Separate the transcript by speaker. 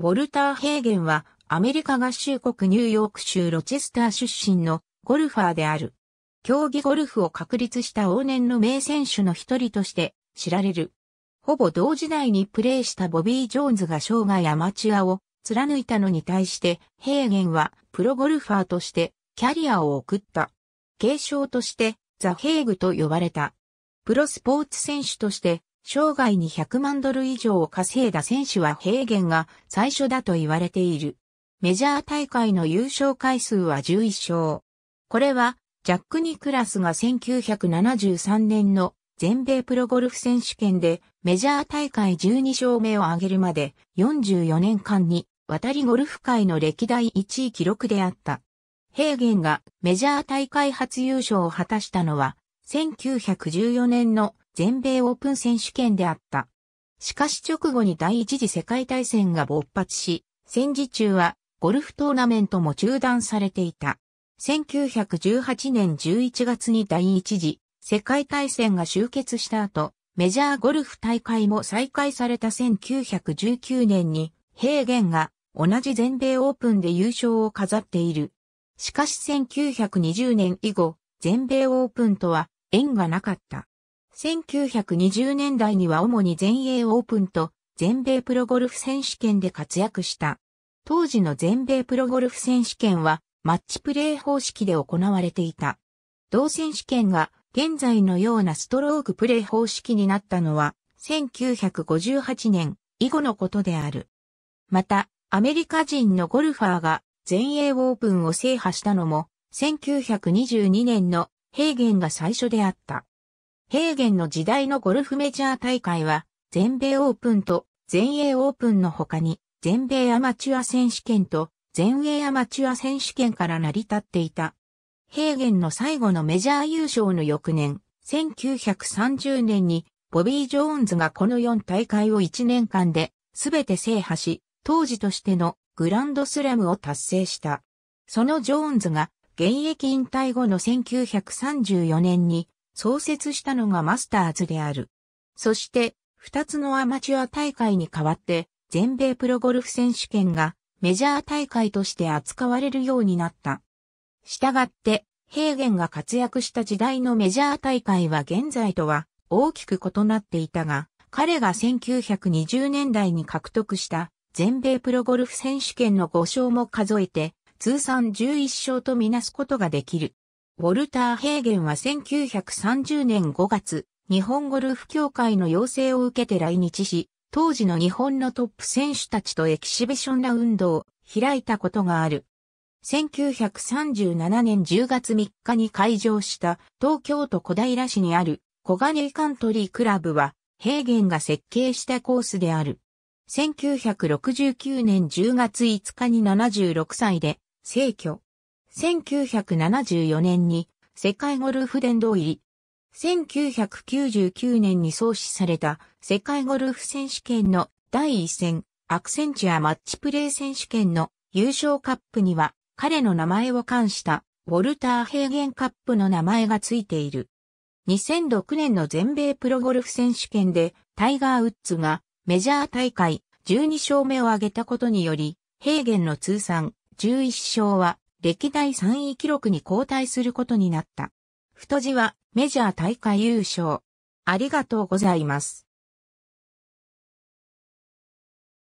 Speaker 1: ウォルター・ヘーゲンはアメリカ合衆国ニューヨーク州ロチェスター出身のゴルファーである。競技ゴルフを確立した往年の名選手の一人として知られる。ほぼ同時代にプレーしたボビー・ジョーンズが生涯アマチュアを貫いたのに対してヘーゲンはプロゴルファーとしてキャリアを送った。継承としてザ・ヘーグと呼ばれた。プロスポーツ選手として生涯に100万ドル以上を稼いだ選手は平原が最初だと言われている。メジャー大会の優勝回数は11勝。これは、ジャック・ニクラスが1973年の全米プロゴルフ選手権でメジャー大会12勝目を挙げるまで44年間に渡りゴルフ界の歴代1位記録であった。ヘーゲンがメジャー大会初優勝を果たしたのは1914年の全米オープン選手権であった。しかし直後に第一次世界大戦が勃発し、戦時中はゴルフトーナメントも中断されていた。1918年11月に第一次世界大戦が終結した後、メジャーゴルフ大会も再開された1919年に、ヘーゲンが同じ全米オープンで優勝を飾っている。しかし1920年以後、全米オープンとは縁がなかった。1920年代には主に全英オープンと全米プロゴルフ選手権で活躍した。当時の全米プロゴルフ選手権はマッチプレー方式で行われていた。同選手権が現在のようなストロークプレー方式になったのは1958年以後のことである。また、アメリカ人のゴルファーが全英オープンを制覇したのも1922年のヘーゲンが最初であった。平原の時代のゴルフメジャー大会は、全米オープンと全英オープンの他に、全米アマチュア選手権と全英アマチュア選手権から成り立っていた。平原の最後のメジャー優勝の翌年、1930年に、ボビー・ジョーンズがこの4大会を1年間で、すべて制覇し、当時としてのグランドスラムを達成した。そのジョーンズが、現役引退後の1934年に、創設したのがマスターズである。そして、二つのアマチュア大会に代わって、全米プロゴルフ選手権がメジャー大会として扱われるようになった。したがって、ヘーゲンが活躍した時代のメジャー大会は現在とは大きく異なっていたが、彼が1920年代に獲得した全米プロゴルフ選手権の5勝も数えて、通算11勝とみなすことができる。ウォルター・ヘーゲンは1930年5月、日本ゴルフ協会の要請を受けて来日し、当時の日本のトップ選手たちとエキシビションラウンドを開いたことがある。1937年10月3日に開場した東京都小平市にある小金井カントリークラブは、ヘーゲンが設計したコースである。1969年10月5日に76歳で、逝去。1974年に世界ゴルフ殿堂入り。1999年に創始された世界ゴルフ選手権の第一戦アクセンチュアマッチプレー選手権の優勝カップには彼の名前を冠したウォルター・ヘーゲンカップの名前がついている。2006年の全米プロゴルフ選手権でタイガー・ウッズがメジャー大会12勝目を挙げたことにより、ヘーゲンの通算11勝は歴代3位記録に交代することになった。太字はメジャー大会優勝。ありがとうございます。